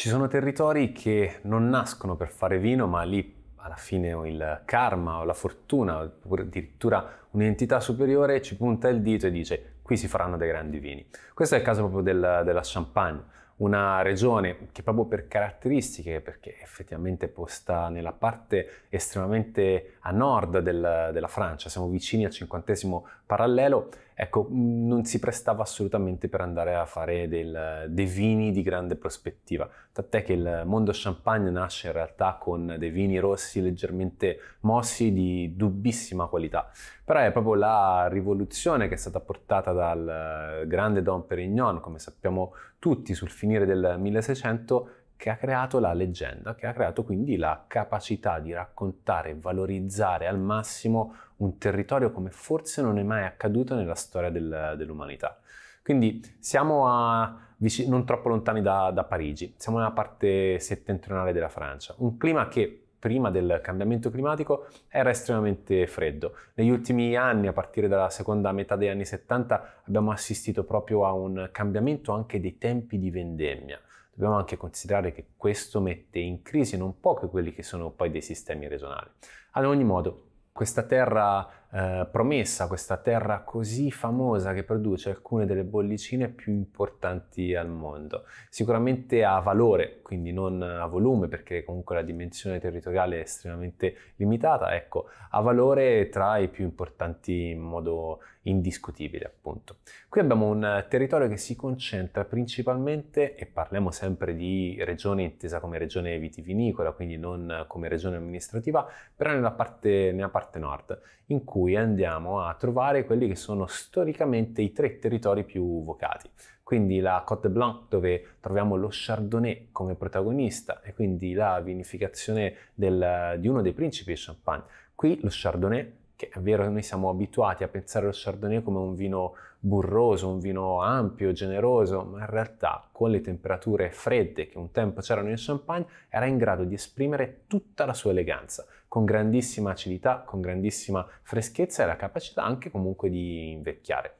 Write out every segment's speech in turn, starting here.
Ci sono territori che non nascono per fare vino, ma lì alla fine o il karma o la fortuna, oppure addirittura un'entità superiore ci punta il dito e dice qui si faranno dei grandi vini. Questo è il caso proprio del, della Champagne, una regione che proprio per caratteristiche, perché effettivamente è posta nella parte estremamente a nord del, della Francia, siamo vicini al cinquantesimo parallelo, ecco, non si prestava assolutamente per andare a fare del, dei vini di grande prospettiva. Tant'è che il mondo champagne nasce in realtà con dei vini rossi leggermente mossi di dubbissima qualità. Però è proprio la rivoluzione che è stata portata dal eh, grande Don Perignon, come sappiamo tutti, sul finire del 1600 che ha creato la leggenda, che ha creato quindi la capacità di raccontare e valorizzare al massimo un territorio come forse non è mai accaduto nella storia del, dell'umanità. Quindi siamo a, non troppo lontani da, da Parigi, siamo nella parte settentrionale della Francia, un clima che prima del cambiamento climatico era estremamente freddo. Negli ultimi anni, a partire dalla seconda metà degli anni 70, abbiamo assistito proprio a un cambiamento anche dei tempi di vendemmia dobbiamo anche considerare che questo mette in crisi non poco quelli che sono poi dei sistemi regionali. Ad ogni modo, questa terra eh, promessa, questa terra così famosa che produce alcune delle bollicine più importanti al mondo. Sicuramente ha valore, quindi non ha volume perché comunque la dimensione territoriale è estremamente limitata, ecco, ha valore tra i più importanti in modo indiscutibile appunto. Qui abbiamo un territorio che si concentra principalmente, e parliamo sempre di regione intesa come regione vitivinicola, quindi non come regione amministrativa, però nella parte, nella parte nord, in cui cui andiamo a trovare quelli che sono storicamente i tre territori più vocati. Quindi la Côte de Blanc dove troviamo lo Chardonnay come protagonista e quindi la vinificazione del, di uno dei principi del champagne. Qui lo Chardonnay che è vero che noi siamo abituati a pensare allo Chardonnay come un vino burroso, un vino ampio, generoso, ma in realtà con le temperature fredde che un tempo c'erano in champagne era in grado di esprimere tutta la sua eleganza, con grandissima acidità, con grandissima freschezza e la capacità anche comunque di invecchiare.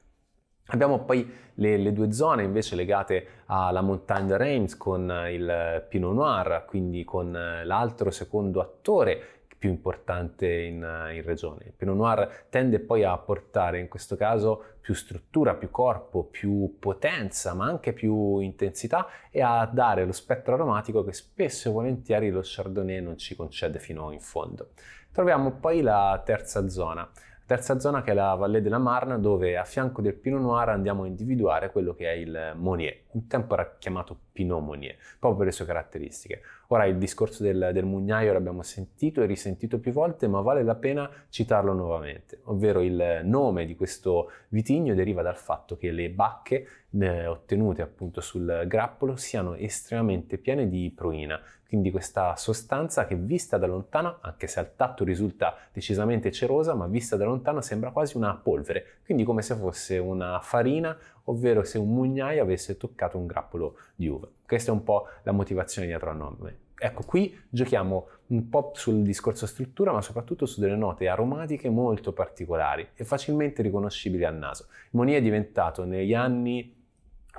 Abbiamo poi le, le, due zone invece legate alla Montagne de Reims con il Pinot Noir, quindi con l'altro secondo attore più importante in, eh, in regione. Il Pinot Noir tende poi a portare in questo caso più struttura, più corpo, più potenza, ma anche più intensità e a dare lo spettro aromatico che spesso e volentieri lo Chardonnay non ci concede fino in fondo. Troviamo poi la terza zona, Terza zona che è la Valle della Marne, dove a fianco del Pinot Noir andiamo a individuare quello che è il Monier. Un tempo era chiamato Pinot Monier, proprio per le sue caratteristiche. Ora il discorso del, del mugnaio l'abbiamo sentito e risentito più volte, ma vale la pena citarlo nuovamente. Ovvero il nome di questo vitigno deriva dal fatto che le bacche eh, ottenute appunto sul grappolo siano estremamente piene di proina, quindi questa sostanza che vista da lontano, anche se al tatto risulta decisamente cerosa, ma vista da lontano sembra quasi una polvere, quindi come se fosse una farina, ovvero se un mugnaio avesse toccato un grappolo di uva. Questa è un po' la motivazione dietro al nome. Ecco, qui giochiamo un po' sul discorso struttura, ma soprattutto su delle note aromatiche molto particolari e facilmente riconoscibili al naso. Il Monier è diventato negli anni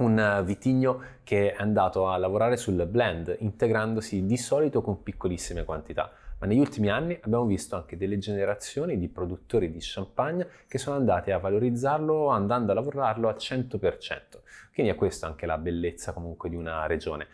un eh, vitigno che è andato a lavorare sul blend, integrandosi di solito con piccolissime quantità. Ma negli ultimi anni abbiamo visto anche delle generazioni di produttori di champagne che sono andate a valorizzarlo andando a lavorarlo al 100%. Quindi è questa anche la bellezza comunque di una regione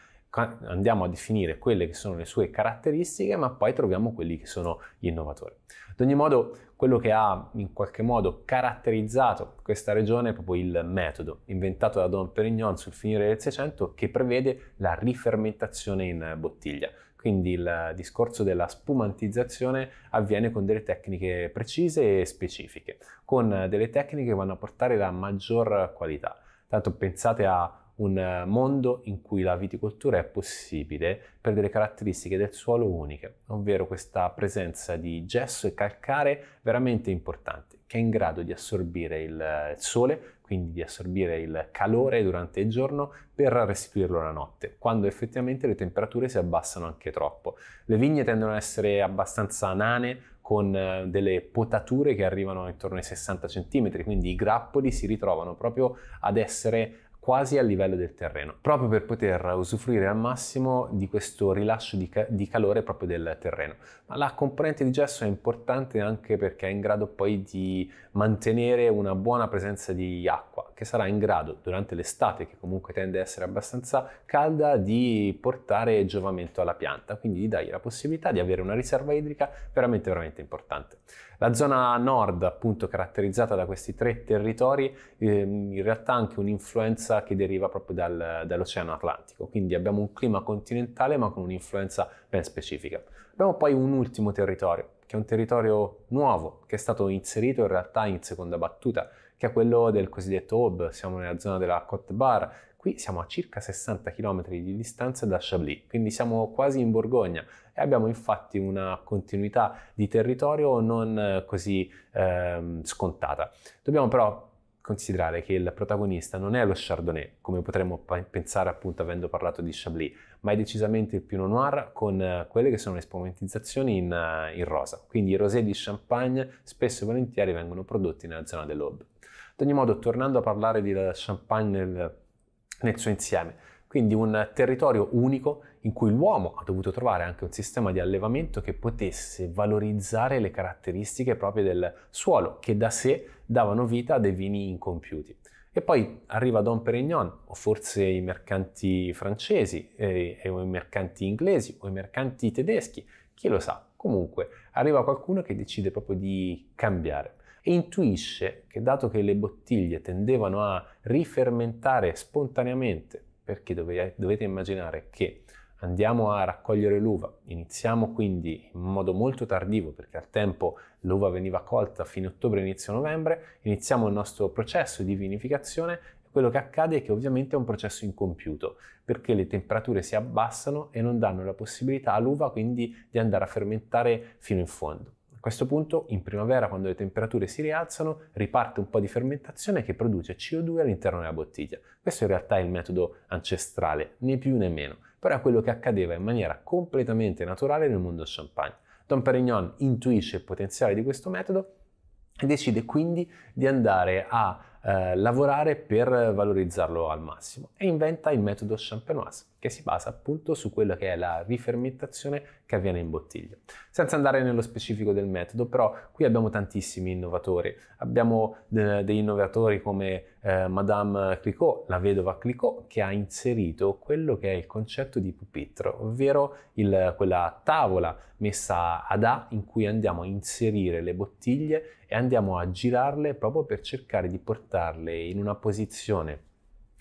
andiamo a definire quelle che sono le sue caratteristiche, ma poi troviamo quelli che sono gli innovatori. Ad ogni modo, quello che ha in qualche modo caratterizzato questa regione è proprio il metodo inventato da Don Perignon sul finire del 600 che prevede la rifermentazione in bottiglia. Quindi il discorso della spumantizzazione avviene con delle tecniche precise e specifiche, con delle tecniche che vanno a portare la maggior qualità. Tanto pensate a un eh, mondo in cui la viticoltura è possibile per delle caratteristiche del suolo uniche, ovvero questa presenza di gesso e calcare veramente importante, che è in grado di assorbire eh, il sole, quindi di assorbire il calore durante il giorno per restituirlo la notte, quando effettivamente le temperature si abbassano anche troppo. Le vigne tendono ad essere abbastanza nane, con eh, delle potature che arrivano intorno ai 60 cm, quindi i grappoli si ritrovano proprio ad essere quasi a livello del terreno, proprio per poter usufruire al massimo di questo rilascio di, ca- di calore proprio del terreno. Ma la componente di gesso è importante anche perché è in grado poi di mantenere una buona presenza di acqua, che sarà in grado durante l'estate, che comunque tende a essere abbastanza calda, di portare giovamento alla pianta, quindi di dargli la possibilità di avere una riserva idrica veramente veramente importante. La zona nord, appunto caratterizzata da questi tre territori, ehm, in realtà anche un'influenza che deriva proprio dal, dall'Oceano Atlantico, quindi abbiamo un clima continentale ma con un'influenza ben specifica. Abbiamo poi un ultimo territorio, che è un territorio nuovo, che è stato inserito in realtà in seconda battuta, che è quello del cosiddetto Ob, siamo nella zona della Côte d'Bar, qui siamo a circa 60 km di distanza da Chablis, quindi siamo quasi in Borgogna e abbiamo infatti una continuità di territorio non eh, così ehm, scontata. Dobbiamo però considerare che il protagonista non è lo Chardonnay, come potremmo pensare appunto avendo parlato di Chablis, ma è decisamente il Pinot Noir con eh, quelle che sono le spomatizzazioni in, eh, in rosa. Quindi i rosé di Champagne spesso e volentieri vengono prodotti nella zona dell'Aube. Ad ogni modo, tornando a parlare del Champagne nel, nel suo insieme, quindi un territorio unico in cui l'uomo ha dovuto trovare anche un sistema di allevamento che potesse valorizzare le caratteristiche proprie del suolo, che da sé davano vita a dei vini incompiuti. E poi arriva Don Perignon, o forse i mercanti francesi, eh, o i mercanti inglesi, o i mercanti tedeschi, chi lo sa. Comunque, arriva qualcuno che decide proprio di cambiare e intuisce che dato che le bottiglie tendevano a rifermentare spontaneamente perché dove, dovete immaginare che andiamo a raccogliere l'uva, iniziamo quindi in modo molto tardivo perché al tempo l'uva veniva colta fine ottobre, inizio novembre, iniziamo il nostro processo di vinificazione quello che accade è che ovviamente è un processo incompiuto, perché le temperature si abbassano e non danno la possibilità all'uva quindi di andare a fermentare fino in fondo questo punto, in primavera, quando le temperature si rialzano, riparte un po' di fermentazione che produce CO2 all'interno della bottiglia. Questo in realtà è il metodo ancestrale, né più né meno, però è quello che accadeva in maniera completamente naturale nel mondo champagne. Don Perignon intuisce il potenziale di questo metodo e decide quindi di andare a eh, lavorare per valorizzarlo al massimo e inventa il metodo champenoise che si basa appunto su quella che è la rifermentazione che avviene in bottiglia. Senza andare nello specifico del metodo, però qui abbiamo tantissimi innovatori. Abbiamo de- eh, degli innovatori come eh, Madame Clicot, la vedova Clicot, che ha inserito quello che è il concetto di pupitro, ovvero il, quella tavola messa ad A in cui andiamo a inserire le bottiglie e andiamo a girarle proprio per cercare di portarle in una posizione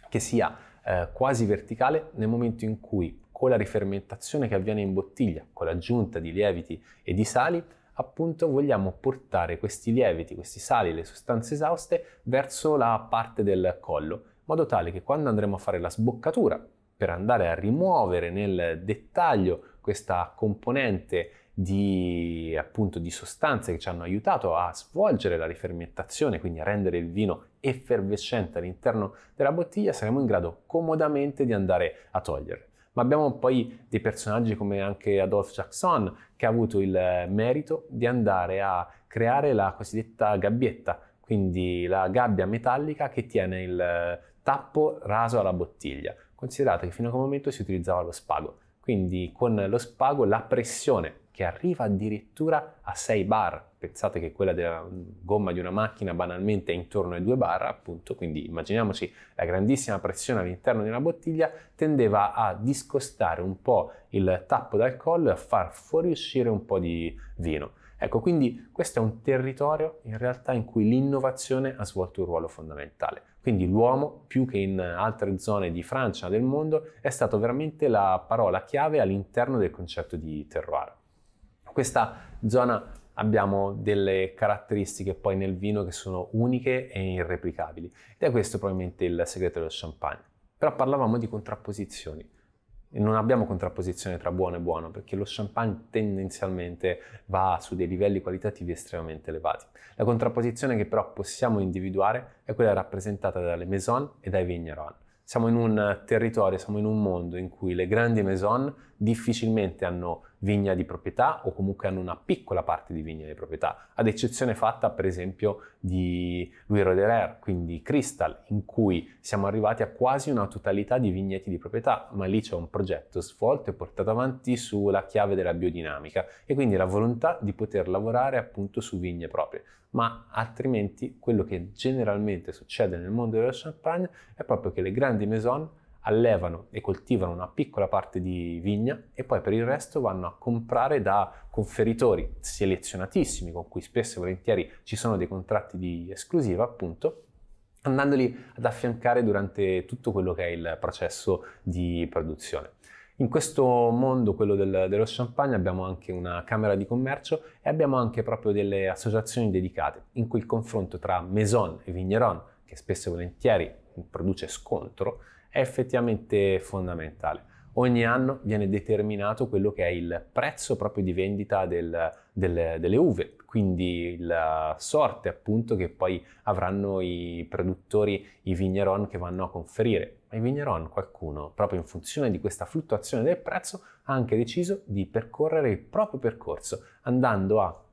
che sia eh, quasi verticale nel momento in cui con la rifermentazione che avviene in bottiglia, con l'aggiunta di lieviti e di sali, appunto vogliamo portare questi lieviti, questi sali, le sostanze esauste verso la parte del collo, in modo tale che quando andremo a fare la sboccatura per andare a rimuovere nel dettaglio questa componente di, appunto, di sostanze che ci hanno aiutato a svolgere la rifermentazione, quindi a rendere il vino effervescente all'interno della bottiglia, saremo in grado comodamente di andare a toglierle. Ma abbiamo poi dei personaggi come anche Adolf Jackson che ha avuto il merito di andare a creare la cosiddetta gabbietta, quindi la gabbia metallica che tiene il tappo raso alla bottiglia. Considerate che fino a quel momento si utilizzava lo spago, quindi con lo spago la pressione che arriva addirittura a 6 bar. Pensate che quella della gomma di una macchina banalmente è intorno ai 2 bar, appunto, quindi immaginiamoci la grandissima pressione all'interno di una bottiglia tendeva a discostare un po' il tappo dal collo e a far fuoriuscire un po' di vino. Ecco, quindi questo è un territorio in realtà in cui l'innovazione ha svolto un ruolo fondamentale. Quindi l'uomo, più che in altre zone di Francia, del mondo, è stato veramente la parola chiave all'interno del concetto di terroir. Questa zona abbiamo delle caratteristiche poi nel vino che sono uniche e irreplicabili ed è questo probabilmente il segreto del champagne. Però parlavamo di contrapposizioni e non abbiamo contrapposizione tra buono e buono perché lo champagne tendenzialmente va su dei livelli qualitativi estremamente elevati. La contrapposizione che però possiamo individuare è quella rappresentata dalle maison e dai vigneron. Siamo in un territorio, siamo in un mondo in cui le grandi maison difficilmente hanno vigna di proprietà o comunque hanno una piccola parte di vigna di proprietà, ad eccezione fatta per esempio di Louis Roderer, quindi Crystal, in cui siamo arrivati a quasi una totalità di vigneti di proprietà, ma lì c'è un progetto svolto e portato avanti sulla chiave della biodinamica e quindi la volontà di poter lavorare appunto su vigne proprie, ma altrimenti quello che generalmente succede nel mondo dello champagne è proprio che le grandi maison allevano e coltivano una piccola parte di vigna e poi per il resto vanno a comprare da conferitori selezionatissimi con cui spesso e volentieri ci sono dei contratti di esclusiva appunto andandoli ad affiancare durante tutto quello che è il processo di produzione. In questo mondo, quello del, dello champagne, abbiamo anche una Camera di Commercio e abbiamo anche proprio delle associazioni dedicate, in cui il confronto tra Maison e Vigneron, che spesso e volentieri produce scontro, è effettivamente fondamentale. Ogni anno viene determinato quello che è il prezzo proprio di vendita del, del, delle uve, quindi la eh, sorte appunto che poi avranno i produttori, i vigneron che vanno a conferire. Ma i vigneron, qualcuno, proprio in funzione di questa fluttuazione del prezzo, ha anche deciso di percorrere il proprio percorso, andando a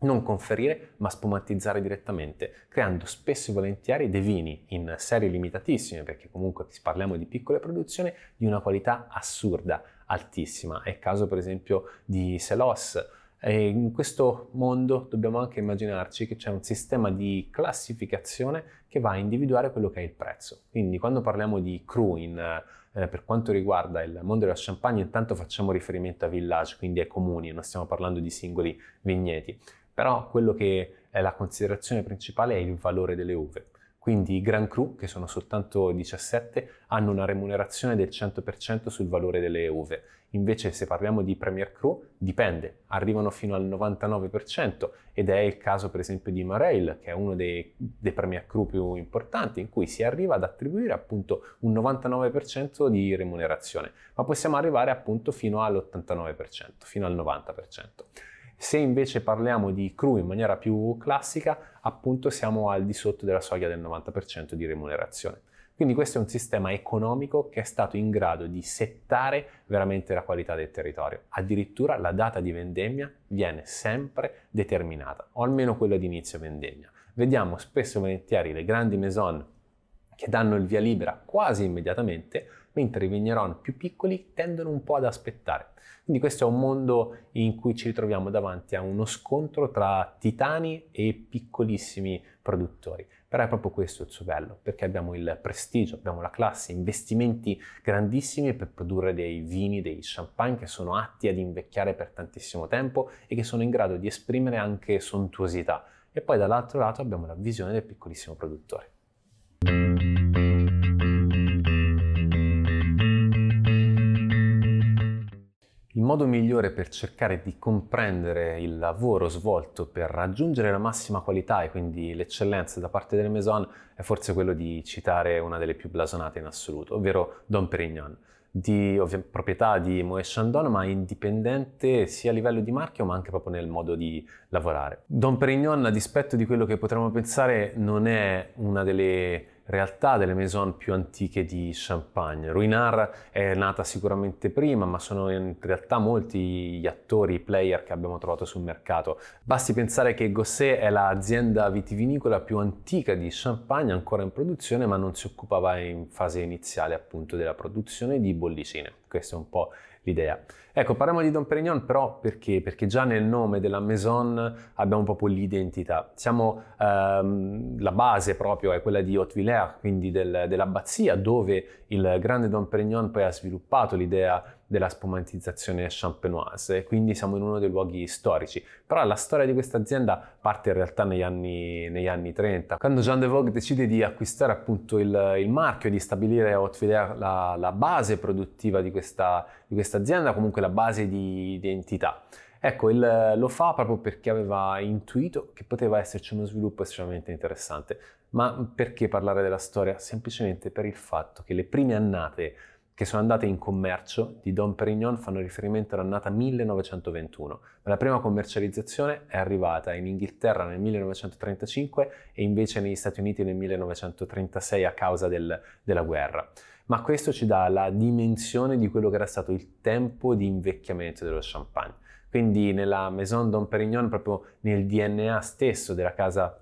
non conferire ma spumatizzare direttamente, creando spesso e volentieri dei vini in serie limitatissime, perché comunque parliamo di piccole produzioni, di una qualità assurda, altissima. È il caso per esempio di Selos. E in questo mondo dobbiamo anche immaginarci che c'è un sistema di classificazione che va a individuare quello che è il prezzo. Quindi quando parliamo di cru in, eh, per quanto riguarda il mondo della champagne, intanto facciamo riferimento a village, quindi ai comuni, non stiamo parlando di singoli vigneti però quello che è la considerazione principale è il valore delle uve. Quindi i Grand Cru, che sono soltanto 17, hanno una remunerazione del 100% sul valore delle uve. Invece se parliamo di Premier Cru, dipende, arrivano fino al 99% ed è il caso per esempio di Marail, che è uno dei, dei Premier Cru più importanti, in cui si arriva ad attribuire appunto un 99% di remunerazione, ma possiamo arrivare appunto fino all'89%, fino al 90%. Se invece parliamo di crew in maniera più classica, appunto siamo al di sotto della soglia del 90% di remunerazione. Quindi questo è un sistema economico che è stato in grado di settare veramente la qualità del territorio. Addirittura la data di vendemmia viene sempre determinata, o almeno quella di inizio vendemmia. Vediamo spesso e volentieri le grandi maison che danno il via libera quasi immediatamente mentre i vigneron più piccoli tendono un po' ad aspettare. Quindi questo è un mondo in cui ci ritroviamo davanti a uno scontro tra titani e piccolissimi produttori. Però è proprio questo il suo bello, perché abbiamo il prestigio, abbiamo la classe, investimenti grandissimi per produrre dei vini, dei champagne che sono atti ad invecchiare per tantissimo tempo e che sono in grado di esprimere anche sontuosità. E poi dall'altro lato abbiamo la visione del piccolissimo produttore. Il modo migliore per cercare di comprendere il lavoro svolto per raggiungere la massima qualità e quindi l'eccellenza da parte delle Maison è forse quello di citare una delle più blasonate in assoluto, ovvero Don Perignon, di ovvia, proprietà di Moët Chandon, ma indipendente sia a livello di marchio ma anche proprio nel modo di lavorare. Don Perignon, a dispetto di quello che potremmo pensare, non è una delle realtà delle maison più antiche di Champagne. Ruinard è nata sicuramente prima, ma sono in realtà molti gli attori, i player che abbiamo trovato sul mercato. Basti pensare che Gosset è l'azienda vitivinicola più antica di Champagne, ancora in produzione, ma non si occupava in fase iniziale appunto della produzione di bollicine. Questo è un po' l'idea. Ecco, parliamo di Don Perignon però perché? Perché già nel nome della Maison abbiamo proprio l'identità. Siamo, ehm, la base proprio è quella di Hautevillers, quindi del, dell'abbazia, dove il grande Don Perignon poi ha sviluppato l'idea della spumantizzazione champenoise, quindi siamo in uno dei luoghi storici. Però la storia di questa azienda parte in realtà negli anni, negli anni 30, quando Jean de Vogue decide di acquistare appunto il, il marchio, di stabilire a Haute-Fidèle la, la, base produttiva di questa, di questa azienda, comunque la base di identità. Ecco, il, lo fa proprio perché aveva intuito che poteva esserci uno sviluppo estremamente interessante. Ma perché parlare della storia? Semplicemente per il fatto che le prime annate che sono andate in commercio di Don Perignon fanno riferimento all'annata 1921, ma la prima commercializzazione è arrivata in Inghilterra nel 1935 e invece negli Stati Uniti nel 1936 a causa del, della guerra. Ma questo ci dà la dimensione di quello che era stato il tempo di invecchiamento dello champagne. Quindi nella Maison Don Perignon, proprio nel DNA stesso della casa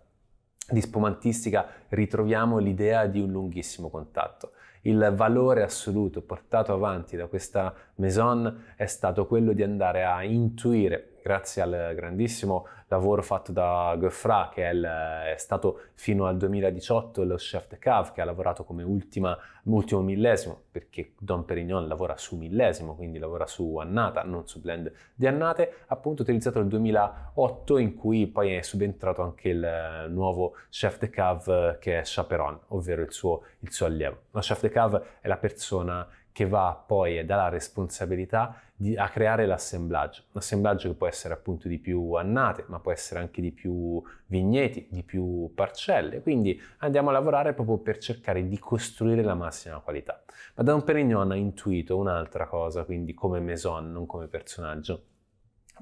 di spumantistica, ritroviamo l'idea di un lunghissimo contatto il valore assoluto portato avanti da questa Maison è stato quello di andare a intuire grazie al grandissimo lavoro fatto da Goffra, che è, il, è, stato fino al 2018 lo chef de cave, che ha lavorato come ultima, ultimo millesimo, perché Don Perignon lavora su millesimo, quindi lavora su annata, non su blend di annate, appunto utilizzato nel 2008, in cui poi è subentrato anche il nuovo chef de cave che è Chaperon, ovvero il suo, il suo allievo. Lo chef de cave è la persona che va poi e dà la responsabilità di, a creare l'assemblaggio. Un assemblaggio che può essere appunto di più annate, ma può essere anche di più vigneti, di più parcelle. Quindi andiamo a lavorare proprio per cercare di costruire la massima qualità. Ma Don Perignon ha intuito un'altra cosa, quindi come Maison, non come personaggio,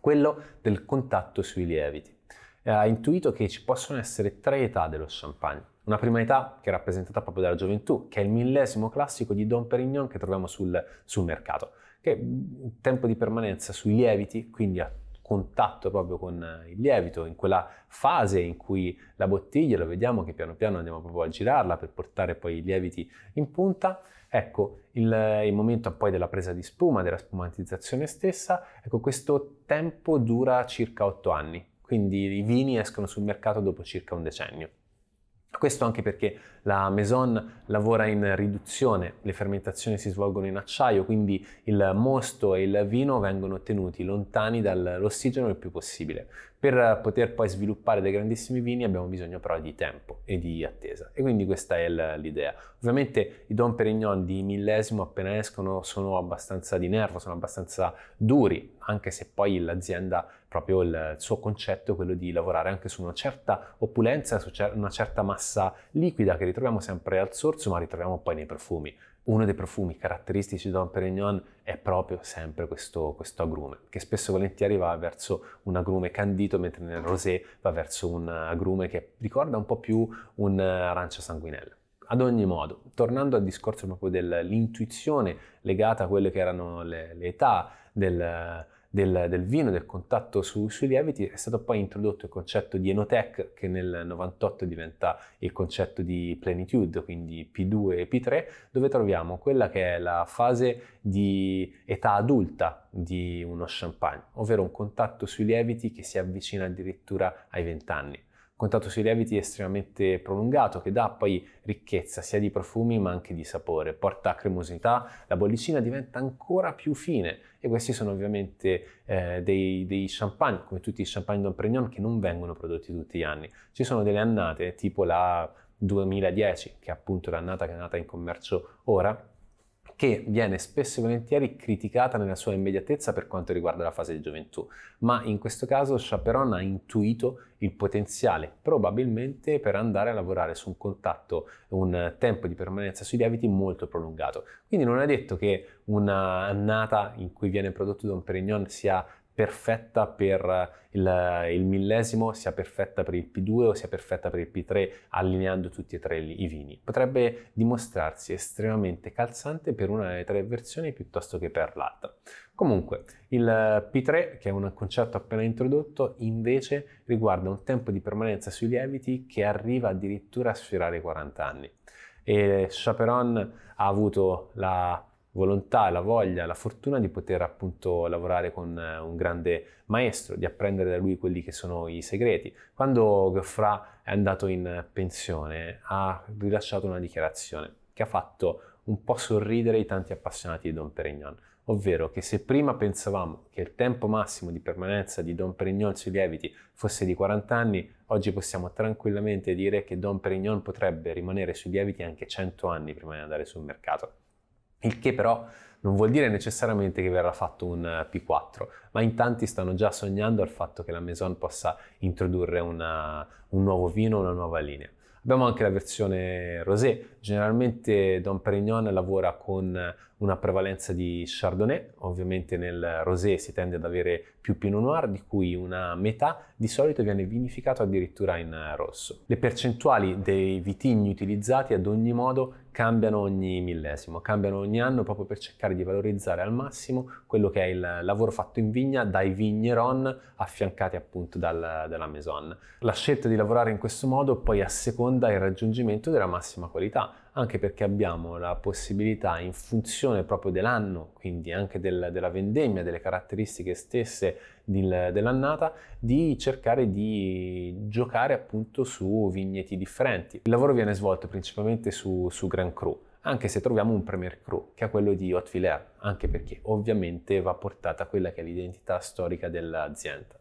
quello del contatto sui lieviti. Eh, ha intuito che ci possono essere tre età dello champagne. Una prima età che è rappresentata proprio dalla gioventù, che è il millesimo classico di Don Perignon che troviamo sul, sul mercato che mm, tempo di permanenza sui lieviti, quindi a contatto proprio con eh, il lievito, in quella fase in cui la bottiglia, lo vediamo che piano piano andiamo proprio a girarla per portare poi i lieviti in punta, ecco il, eh, il momento poi della presa di spuma, della spumatizzazione stessa, ecco questo tempo dura circa 8 anni, quindi i vini escono sul mercato dopo circa un decennio. Questo anche perché la Maison lavora in riduzione, le fermentazioni si svolgono in acciaio, quindi il mosto e il vino vengono tenuti lontani dall'ossigeno il più possibile. Per poter poi sviluppare dei grandissimi vini abbiamo bisogno però di tempo e di attesa e quindi questa è l'idea. Ovviamente i Don Perignon di millesimo appena escono sono abbastanza di nervo, sono abbastanza duri, anche se poi l'azienda proprio il suo concetto è quello di lavorare anche su una certa opulenza, su una certa massa liquida che ritroviamo sempre al sorso, ma ritroviamo poi nei profumi. Uno dei profumi caratteristici di Don Perignon è proprio sempre questo, questo agrume, che spesso e volentieri va verso un agrume candito, mentre nel rosé va verso un agrume che ricorda un po' più un arancia sanguinella. Ad ogni modo, tornando al discorso proprio dell'intuizione legata a quelle che erano le, le età del del, del vino, del contatto su, sui lieviti, è stato poi introdotto il concetto di Enotech che nel 98 diventa il concetto di plenitude, quindi P2 e P3, dove troviamo quella che è la fase di età adulta di uno champagne, ovvero un contatto sui lieviti che si avvicina addirittura ai 20 anni contatto sui lieviti estremamente prolungato che dà poi ricchezza sia di profumi ma anche di sapore, porta cremosità, la bollicina diventa ancora più fine e questi sono ovviamente eh, dei, dei, champagne, come tutti i champagne Don Pregnon, che non vengono prodotti tutti gli anni. Ci sono delle annate, tipo la 2010, che è appunto l'annata che è nata in commercio ora, che viene spesso e volentieri criticata nella sua immediatezza per quanto riguarda la fase di gioventù, ma in questo caso Chaperon ha intuito il potenziale probabilmente per andare a lavorare su un contatto, un tempo di permanenza sui lieviti molto prolungato. Quindi non è detto che un'annata in cui viene prodotto Don Perignon sia perfetta per eh, il, eh, il, millesimo, sia perfetta per il P2 o sia perfetta per il P3, allineando tutti e tre i vini. Potrebbe dimostrarsi estremamente calzante per una delle tre versioni piuttosto che per l'altra. Comunque, il eh, P3, che è un concetto appena introdotto, invece riguarda un tempo di permanenza sui lieviti che arriva addirittura a sfiorare i 40 anni. E Chaperon ha avuto la volontà, la voglia, la fortuna di poter appunto lavorare con eh, un grande maestro, di apprendere da lui quelli che sono i segreti. Quando Goffra è andato in pensione ha rilasciato una dichiarazione che ha fatto un po' sorridere i tanti appassionati di Don Perignon, ovvero che se prima pensavamo che il tempo massimo di permanenza di Don Perignon sui lieviti fosse di 40 anni, oggi possiamo tranquillamente dire che Don Perignon potrebbe rimanere sui lieviti anche 100 anni prima di andare sul mercato il che però non vuol dire necessariamente che verrà fatto un eh, P4, ma in tanti stanno già sognando al fatto che la Maison possa introdurre una, un nuovo vino, una nuova linea. Abbiamo anche la versione rosé, generalmente Don Perignon lavora con una prevalenza di Chardonnay, ovviamente nel rosé si tende ad avere più Pinot Noir, di cui una metà di solito viene vinificato addirittura in rosso. Le percentuali dei vitigni utilizzati ad ogni modo cambiano ogni millesimo, cambiano ogni anno proprio per cercare di valorizzare al massimo quello che è il lavoro fatto in vigna dai vigneron affiancati appunto dal, dalla maison. La scelta di lavorare in questo modo poi asseconda il raggiungimento della massima qualità, anche perché abbiamo la possibilità in funzione proprio dell'anno, quindi anche del, della vendemmia, delle caratteristiche stesse di, dell'annata, di cercare di giocare appunto su vigneti differenti. Il lavoro viene svolto principalmente su, su Grand Cru, anche se troviamo un Premier Cru, che è quello di Haute Villers, anche perché ovviamente va portata quella che è l'identità storica dell'azienda.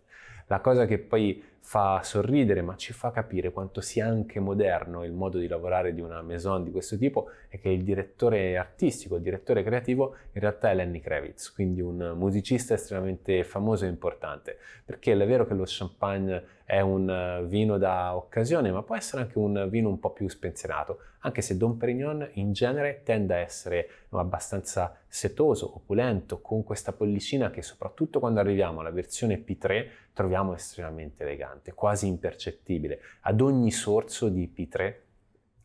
La cosa che poi fa sorridere, ma ci fa capire quanto sia anche moderno il modo di lavorare di una maison di questo tipo e che il direttore artistico, il direttore creativo in realtà è Lenny Kravitz, quindi un musicista estremamente famoso e importante, perché è vero che lo champagne è un vino da occasione, ma può essere anche un vino un po' più spensierato, anche se Don Perignon in genere tende a essere abbastanza setoso, opulento, con questa pollicina che soprattutto quando arriviamo alla versione P3 troviamo estremamente elegante importante, quasi impercettibile. Ad ogni sorso di P3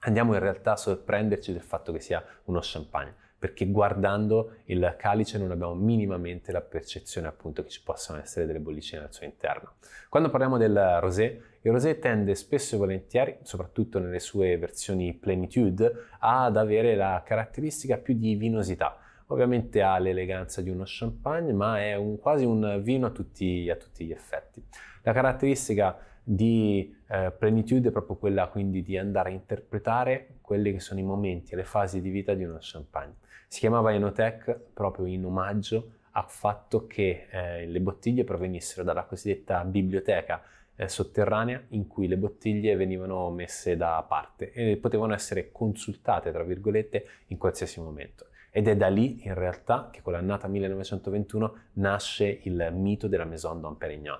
andiamo in realtà a sorprenderci del fatto che sia uno champagne, perché guardando il calice non abbiamo minimamente la percezione appunto che ci possano essere delle bollicine al suo interno. Quando parliamo del rosé, il rosé tende spesso e volentieri, soprattutto nelle sue versioni plenitude, ad avere la caratteristica più di vinosità Ovviamente ha l'eleganza di uno champagne, ma è un, quasi un vino a tutti, a tutti, gli effetti. La caratteristica di eh, plenitude è proprio quella quindi di andare a interpretare quelli che sono i momenti, le fasi di vita di uno champagne. Si chiamava Enotech proprio in omaggio al fatto che eh, le bottiglie provenissero dalla cosiddetta biblioteca eh, sotterranea in cui le bottiglie venivano messe da parte e potevano essere consultate, tra virgolette, in qualsiasi momento. Ed è da lì, in realtà, che con l'annata 1921 nasce il mito della Maison Dom Perignon.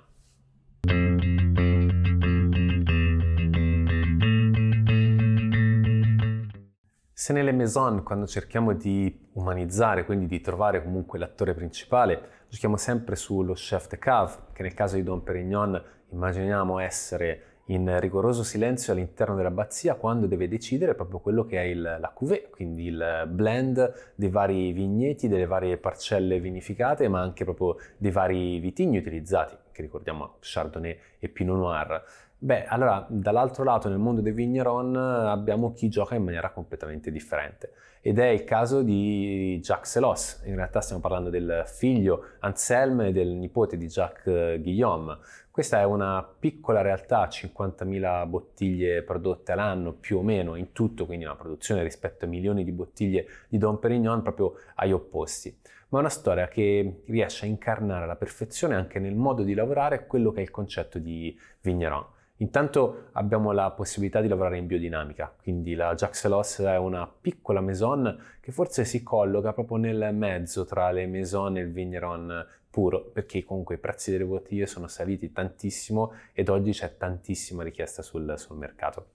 Se nelle Maison, quando cerchiamo di umanizzare, quindi di trovare comunque l'attore principale, giochiamo sempre sullo chef de cave, che nel caso di Don Perignon immaginiamo essere in rigoroso silenzio all'interno dell'abbazia quando deve decidere proprio quello che è il, la cuvée, quindi il blend dei vari vigneti, delle varie parcelle vinificate, ma anche proprio dei vari vitigni utilizzati, che ricordiamo Chardonnay e Pinot Noir. Beh, allora, dall'altro lato nel mondo dei vigneron abbiamo chi gioca in maniera completamente differente ed è il caso di Jacques Selos, in realtà stiamo parlando del figlio Anselme e del nipote di Jacques Guillaume, questa è una piccola realtà, 50.000 bottiglie prodotte all'anno più o meno in tutto, quindi una produzione rispetto a milioni di bottiglie di Don Perignon proprio agli opposti. Ma è una storia che riesce a incarnare alla perfezione anche nel modo di lavorare quello che è il concetto di Vigneron. Intanto abbiamo la possibilità di lavorare in biodinamica, quindi la Jaxelos è una piccola maison che forse si colloca proprio nel mezzo tra le maison e il vigneron puro perché comunque i prezzi delle bottiglie sono saliti tantissimo ed oggi c'è tantissima richiesta sul, sul mercato.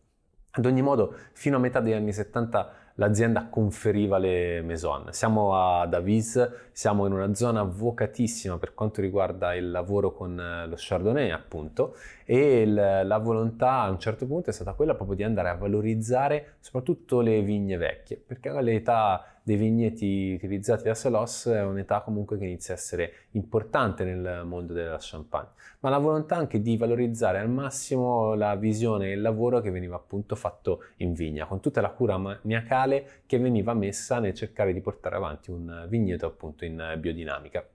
Ad ogni modo, fino a metà degli anni 70 l'azienda conferiva le maison. Siamo a Daviz, siamo in una zona vocatissima per quanto riguarda il lavoro con eh, lo Chardonnay, appunto, e il, la volontà a un certo punto è stata quella proprio di andare a valorizzare soprattutto le vigne vecchie, perché all'età dei vigneti utilizzati da Solos è un'età comunque che inizia a essere importante nel mondo della champagne, ma la volontà anche di valorizzare al massimo la visione e il lavoro che veniva appunto fatto in vigna, con tutta la cura maniacale che veniva messa nel cercare di portare avanti un vigneto appunto in biodinamica.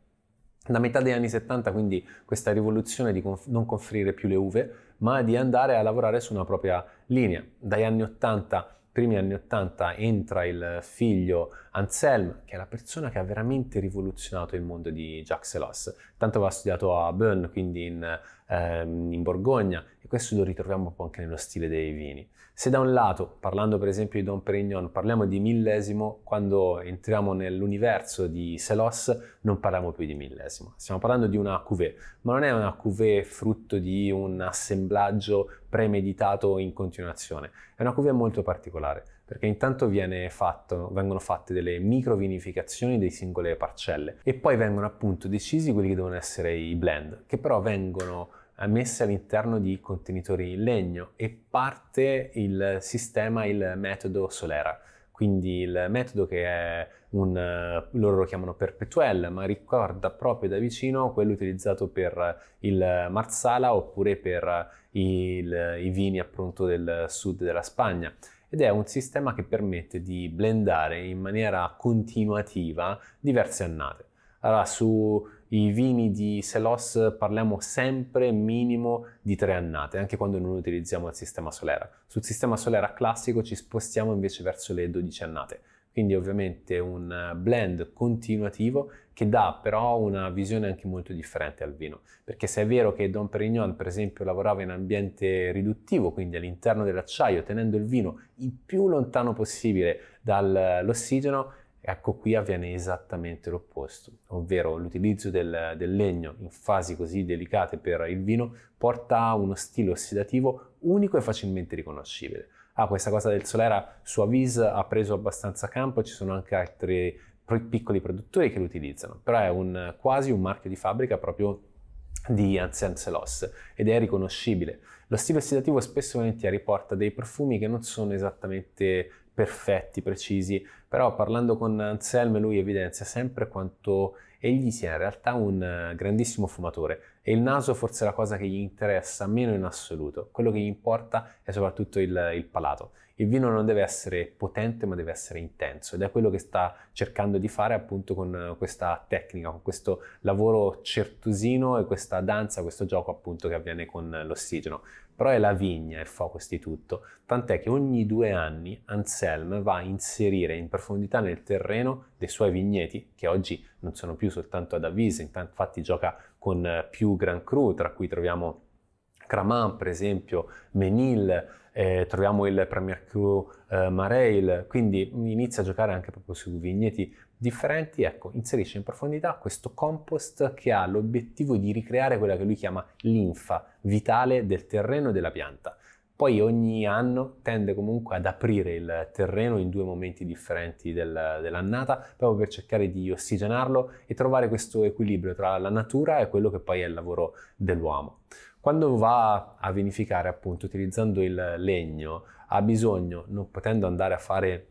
Da metà degli anni 70 quindi questa rivoluzione di conf- non conferire più le uve, ma di andare a lavorare su una propria linea. Dagli anni 80 primi anni Ottanta entra il figlio Anselm, che è la persona che ha veramente rivoluzionato il mondo di Jacques Selos. Tanto aveva studiato a Bern, quindi in ehm, in Borgogna e questo lo ritroviamo un po' anche nello stile dei vini. Se da un lato, parlando per esempio di Don Perignon, parliamo di millesimo, quando entriamo nell'universo di Selos non parliamo più di millesimo, stiamo parlando di una cuvée, ma non è una cuvée frutto di un assemblaggio premeditato in continuazione, è una cuvée molto particolare perché intanto fatto, vengono fatte delle micro vinificazioni dei singole parcelle e poi vengono appunto decisi quelli che devono essere i blend, che però vengono messe all'interno di contenitori in legno e parte il sistema, il metodo Solera. Quindi il metodo che è un, loro lo chiamano perpetuel, ma ricorda proprio da vicino quello utilizzato per il Marsala oppure per il, i vini appunto del sud della Spagna ed è un sistema che permette di blendare in maniera continuativa diverse annate. Allora, su i vini di Selos parliamo sempre minimo di tre annate, anche quando non utilizziamo il sistema Solera. Sul sistema Solera classico ci spostiamo invece verso le 12 annate, quindi ovviamente un blend continuativo che dà però una visione anche molto differente al vino, perché se è vero che Don Perignon per esempio lavorava in ambiente riduttivo, quindi all'interno dell'acciaio, tenendo il vino il più lontano possibile dall'ossigeno, Ecco qui avviene esattamente l'opposto, ovvero l'utilizzo del, del, legno in fasi così delicate per il vino porta a uno stile ossidativo unico e facilmente riconoscibile. Ah, questa cosa del Solera su Avis ha preso abbastanza campo, ci sono anche altri piccoli produttori che lo utilizzano, però è un, quasi un marchio di fabbrica proprio di Anselos ed è riconoscibile. Lo stile ossidativo spesso e volentieri porta dei profumi che non sono esattamente perfetti, precisi, però parlando con Anselm lui evidenzia sempre quanto egli sia in realtà un eh, grandissimo fumatore e il naso forse è la cosa che gli interessa meno in assoluto, quello che gli importa è soprattutto il, il palato il vino non deve essere potente, ma deve essere intenso ed è quello che sta cercando di fare appunto con questa tecnica, con questo lavoro certosino e questa danza, questo gioco appunto che avviene con l'ossigeno. Però è la vigna il focus di tutto, tant'è che ogni due anni Anselm va a inserire in profondità nel terreno dei suoi vigneti, che oggi non sono più soltanto ad Avise, infatti gioca con più Grand Cru, tra cui troviamo Cramant per esempio, Menil, eh, troviamo il Premier Q eh, Marail, quindi inizia a giocare anche proprio su vigneti differenti, ecco, inserisce in profondità questo compost che ha l'obiettivo di ricreare quella che lui chiama linfa vitale del terreno e della pianta. Poi ogni anno tende comunque ad aprire il terreno in due momenti differenti del, dell'annata, proprio per cercare di ossigenarlo e trovare questo equilibrio tra la natura e quello che poi è il lavoro dell'uomo. Quando va a vinificare, appunto, utilizzando il legno, ha bisogno, non potendo andare a fare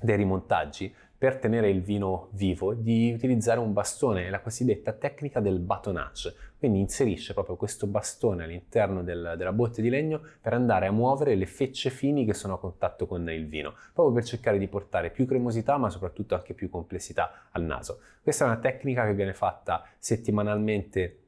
dei rimontaggi, per tenere il vino vivo, di utilizzare un bastone, la cosiddetta tecnica del batonage. Quindi inserisce proprio questo bastone all'interno del, della botte di legno per andare a muovere le fecce fini che sono a contatto con il vino, proprio per cercare di portare più cremosità ma soprattutto anche più complessità al naso. Questa è una tecnica che viene fatta settimanalmente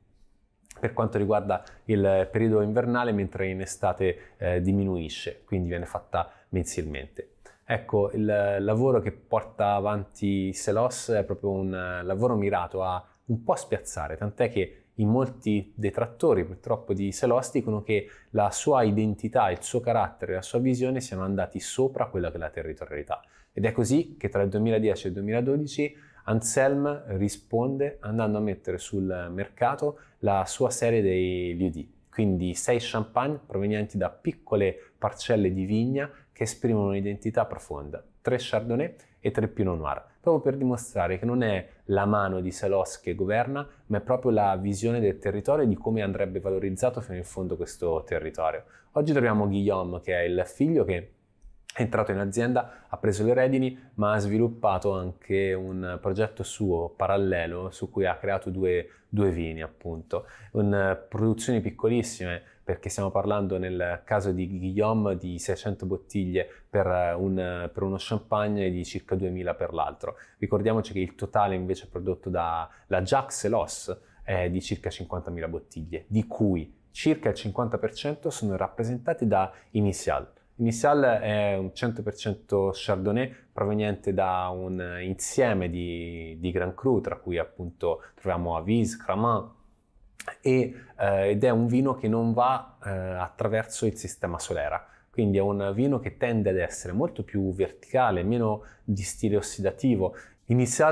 per quanto riguarda il periodo invernale, mentre in estate eh, diminuisce, quindi viene fatta mensilmente. Ecco, il lavoro che porta avanti Selos è proprio un lavoro mirato a un po' spiazzare, tant'è che in molti detrattori purtroppo di Selos dicono che la sua identità, il suo carattere, la sua visione siano andati sopra quella che è la territorialità. Ed è così che tra il 2010 e il 2012 Anselm risponde andando a mettere sul mercato la sua serie dei UD, quindi sei champagne provenienti da piccole parcelle di vigna che esprimono un'identità profonda, tre Chardonnay e tre Pinot Noir, proprio per dimostrare che non è la mano di Salos che governa, ma è proprio la visione del territorio e di come andrebbe valorizzato fino in fondo questo territorio. Oggi troviamo Guillaume, che è il figlio che è entrato in azienda, ha preso le redini, ma ha sviluppato anche un progetto suo parallelo su cui ha creato due, due vini, appunto, un, eh, produzioni piccolissime perché stiamo parlando nel caso di Guillaume di 600 bottiglie per, eh, un, eh, per uno champagne e di circa 2000 per l'altro. Ricordiamoci che il totale invece prodotto dalla Jacques Los è di circa 50.000 bottiglie, di cui circa il 50% sono rappresentate da Initial Initial è un 100% Chardonnay proveniente da un insieme di, di Grand Cru, tra cui appunto troviamo Avis, Cramin, e, eh, ed è un vino che non va eh, attraverso il sistema solera. Quindi è un vino che tende ad essere molto più verticale, meno di stile ossidativo,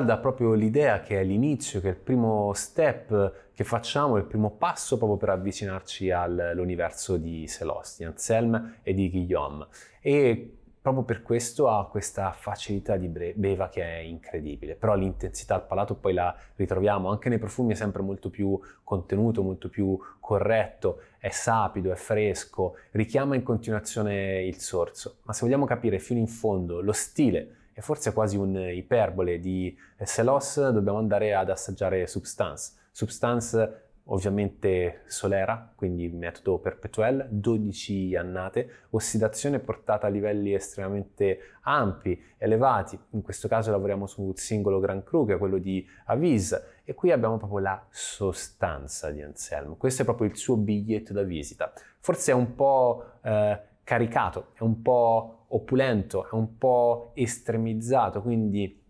dà proprio l'idea che è l'inizio, che è il primo step che facciamo, il primo passo proprio per avvicinarci all'universo di Selosti, Anselm e di Guillaume. E proprio per questo ha questa facilità di beva che è incredibile, però l'intensità al palato poi la ritroviamo, anche nei profumi è sempre molto più contenuto, molto più corretto, è sapido, è fresco, richiama in continuazione il sorso, ma se vogliamo capire fino in fondo lo stile è forse quasi un'iperbole di eh, Selos, dobbiamo andare ad assaggiare Substance. Substance ovviamente Solera, quindi metodo perpetuel, 12 annate, ossidazione portata a livelli estremamente ampi, elevati, in questo caso lavoriamo su un singolo Gran Cru che è quello di Avis e qui abbiamo proprio la sostanza di Anselmo, questo è proprio il suo biglietto da visita, forse è un po' eh, caricato, è un po' opulento, è un po' estremizzato, quindi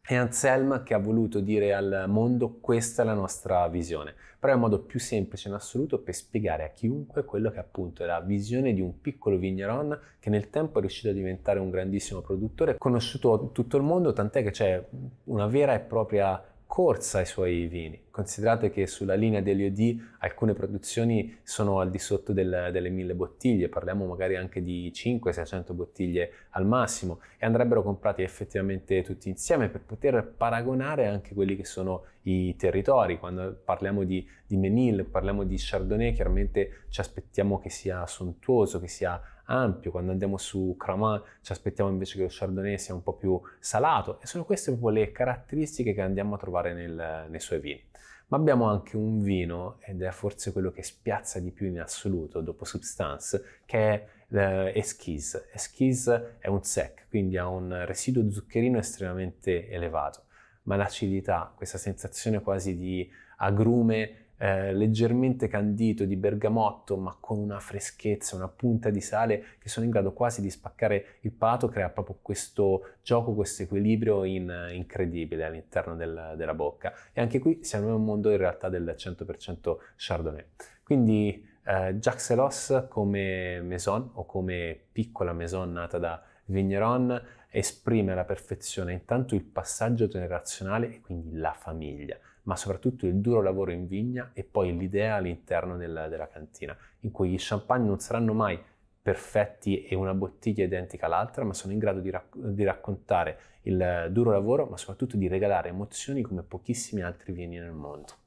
è Anselm che ha voluto dire al mondo questa è la nostra visione, però è il modo più semplice in assoluto per spiegare a chiunque quello che appunto è la visione di un piccolo vigneron che nel tempo è riuscito a diventare un grandissimo produttore, conosciuto tutto il mondo, tant'è che c'è una vera e propria corsa ai suoi vini. Considerate che sulla linea dell'IOD alcune produzioni sono al di sotto del, delle mille bottiglie, parliamo magari anche di 500-600 bottiglie al massimo e andrebbero comprati effettivamente tutti insieme per poter paragonare anche quelli che sono i territori. Quando parliamo di, di Menil, parliamo di Chardonnay, chiaramente ci aspettiamo che sia sontuoso, che sia ampio, quando andiamo su Cramant ci aspettiamo invece che lo Chardonnay sia un po' più salato e sono queste proprio le caratteristiche che andiamo a trovare nel, nei suoi vini. Ma abbiamo anche un vino, ed è forse quello che spiazza di più in assoluto dopo Substance, che è eh, Esquise. Esquise è un sec, quindi ha un residuo zuccherino estremamente elevato, ma l'acidità, questa sensazione quasi di agrume eh, leggermente candito di bergamotto, ma con una freschezza, una punta di sale che sono in grado quasi di spaccare il palato, crea proprio questo gioco, questo equilibrio in, incredibile all'interno del, della bocca. E anche qui siamo in un mondo in realtà del 100% Chardonnay. Quindi eh, Jacques Selos come maison o come piccola maison nata da Vigneron esprime alla perfezione intanto il passaggio generazionale e quindi la famiglia ma soprattutto il duro lavoro in vigna e poi l'idea all'interno della, della cantina, in cui gli champagne non saranno mai perfetti e una bottiglia identica all'altra, ma sono in grado di, rac- di, raccontare il duro lavoro, ma soprattutto di regalare emozioni come pochissimi altri vini nel mondo.